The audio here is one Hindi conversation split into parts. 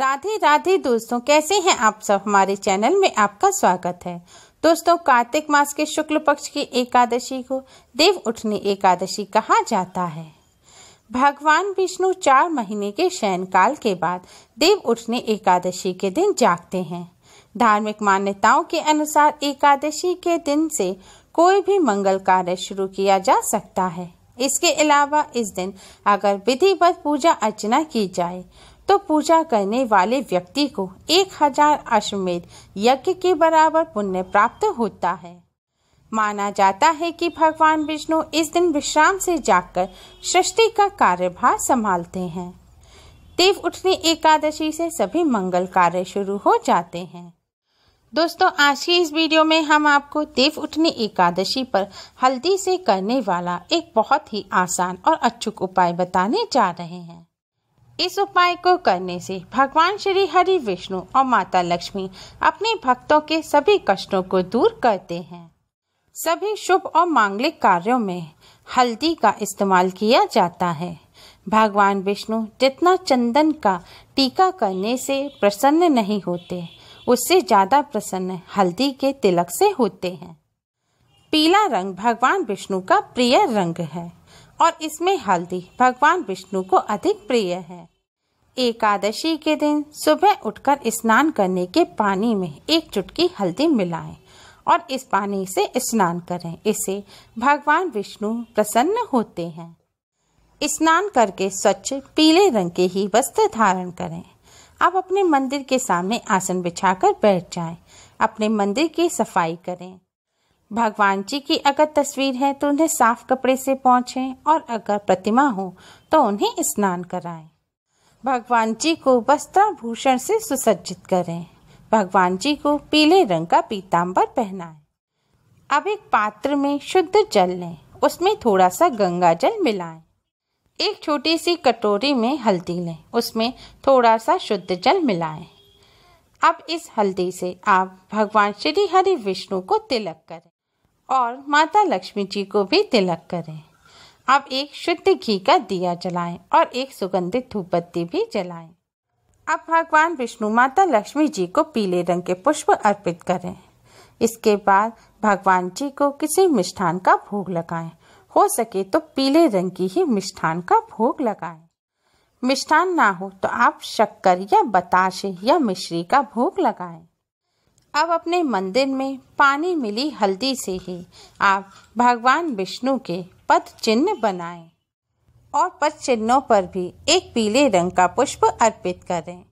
राधे राधे दोस्तों कैसे हैं आप सब हमारे चैनल में आपका स्वागत है दोस्तों कार्तिक मास के शुक्ल पक्ष की एकादशी को देव उठनी एकादशी कहा जाता है भगवान विष्णु चार महीने के शयन काल के बाद देव उठनी एकादशी के दिन जागते हैं धार्मिक मान्यताओं के अनुसार एकादशी के दिन से कोई भी मंगल कार्य शुरू किया जा सकता है इसके अलावा इस दिन अगर विधिवत पूजा अर्चना की जाए तो पूजा करने वाले व्यक्ति को एक हजार अश्वमेध यज्ञ के बराबर पुण्य प्राप्त होता है माना जाता है कि भगवान विष्णु इस दिन विश्राम से जाकर सृष्टि का कार्यभार संभालते हैं देव उठने एकादशी से सभी मंगल कार्य शुरू हो जाते हैं दोस्तों आज की इस वीडियो में हम आपको देव उठने एकादशी पर हल्दी से करने वाला एक बहुत ही आसान और अच्छुक उपाय बताने जा रहे हैं इस उपाय को करने से भगवान श्री हरि विष्णु और माता लक्ष्मी अपने भक्तों के सभी कष्टों को दूर करते हैं सभी शुभ और मांगलिक कार्यों में हल्दी का इस्तेमाल किया जाता है भगवान विष्णु जितना चंदन का टीका करने से प्रसन्न नहीं होते उससे ज़्यादा प्रसन्न हल्दी के तिलक से होते हैं पीला रंग भगवान विष्णु का प्रिय रंग है और इसमें हल्दी भगवान विष्णु को अधिक प्रिय है एकादशी के दिन सुबह उठकर स्नान करने के पानी में एक चुटकी हल्दी मिलाएं और इस पानी से स्नान करें इससे भगवान विष्णु प्रसन्न होते हैं स्नान करके स्वच्छ पीले रंग के ही वस्त्र धारण करें आप अपने मंदिर के सामने आसन बिछाकर बैठ जाएं। अपने मंदिर की सफाई करें भगवान जी की अगर तस्वीर है तो उन्हें साफ कपड़े से पहुंचे और अगर प्रतिमा हो तो उन्हें स्नान कराएं भगवान जी को वस्त्राभूषण से सुसज्जित करें भगवान जी को पीले रंग का पीताम्बर पहनाएं अब एक पात्र में शुद्ध जल लें उसमें थोड़ा सा गंगा जल मिलाएं एक छोटी सी कटोरी में हल्दी लें उसमें थोड़ा सा शुद्ध जल मिलाएं अब इस हल्दी से आप भगवान श्री हरि विष्णु को तिलक करें और माता लक्ष्मी जी को भी तिलक करें अब एक शुद्ध घी का दिया जलाएं और एक सुगंधित धूपबत्ती भी जलाएं। अब भगवान विष्णु माता लक्ष्मी जी को पीले रंग के पुष्प अर्पित करें इसके बाद भगवान जी को किसी मिष्ठान का भोग लगाएं। हो सके तो पीले रंग की ही मिष्ठान का भोग लगाएं। मिष्ठान ना हो तो आप शक्कर या बताशे या मिश्री का भोग लगाएं। अब अपने मंदिर में पानी मिली हल्दी से ही आप भगवान विष्णु के पद चिन्ह बनाए और पद चिन्हों पर भी एक पीले रंग का पुष्प अर्पित करें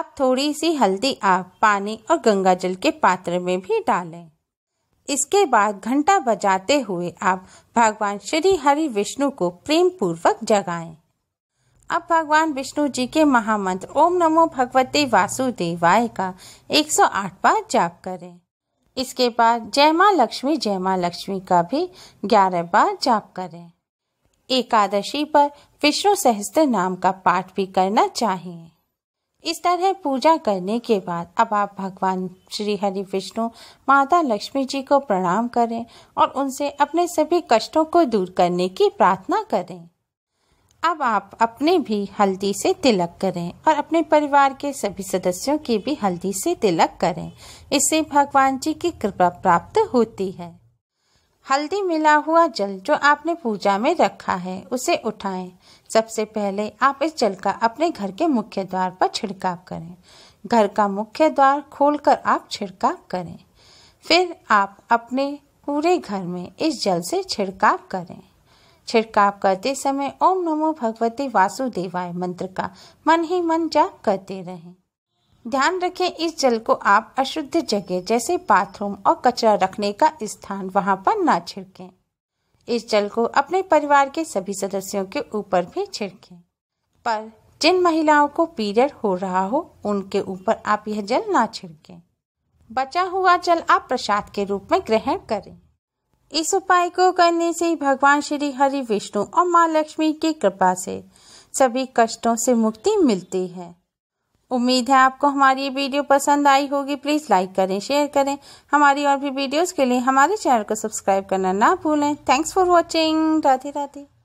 अब थोड़ी सी हल्दी आप पानी और गंगा जल के पात्र में भी डालें इसके बाद घंटा बजाते हुए आप भगवान श्री हरि विष्णु को प्रेम पूर्वक जगाएं अब भगवान विष्णु जी के महामंत्र ओम नमो भगवते वासुदेवाय का 108 बार जाप करें इसके बाद जय माँ लक्ष्मी जय माँ लक्ष्मी का भी 11 बार जाप करें एकादशी पर विष्णु सहस्त्र नाम का पाठ भी करना चाहिए इस तरह पूजा करने के बाद अब आप भगवान श्री हरि विष्णु माता लक्ष्मी जी को प्रणाम करें और उनसे अपने सभी कष्टों को दूर करने की प्रार्थना करें अब आप अपने भी हल्दी से तिलक करें और अपने परिवार के सभी सदस्यों की भी हल्दी से तिलक करें इससे भगवान जी की कृपा प्राप्त होती है हल्दी मिला हुआ जल जो आपने पूजा में रखा है उसे उठाएं। सबसे पहले आप इस जल का अपने घर के मुख्य द्वार पर छिड़काव करें घर का मुख्य द्वार खोलकर आप छिड़काव करें फिर आप अपने पूरे घर में इस जल से छिड़काव करें छिड़काव करते समय ओम नमो भगवते वासुदेवाय मंत्र का मन ही मन जाप करते रहें ध्यान रखें इस जल को आप अशुद्ध जगह जैसे बाथरूम और कचरा रखने का स्थान वहां पर ना छिड़कें इस जल को अपने परिवार के सभी सदस्यों के ऊपर भी छिड़कें पर जिन महिलाओं को पीरियड हो रहा हो उनके ऊपर आप यह जल ना छिड़कें बचा हुआ जल आप प्रसाद के रूप में ग्रहण करें इस उपाय को करने से भगवान श्री हरि विष्णु और माँ लक्ष्मी की कृपा से सभी कष्टों से मुक्ति मिलती है उम्मीद है आपको हमारी ये वीडियो पसंद आई होगी प्लीज़ लाइक करें शेयर करें हमारी और भी वीडियोस के लिए हमारे चैनल को सब्सक्राइब करना ना भूलें thanks for watching Radhe Radhe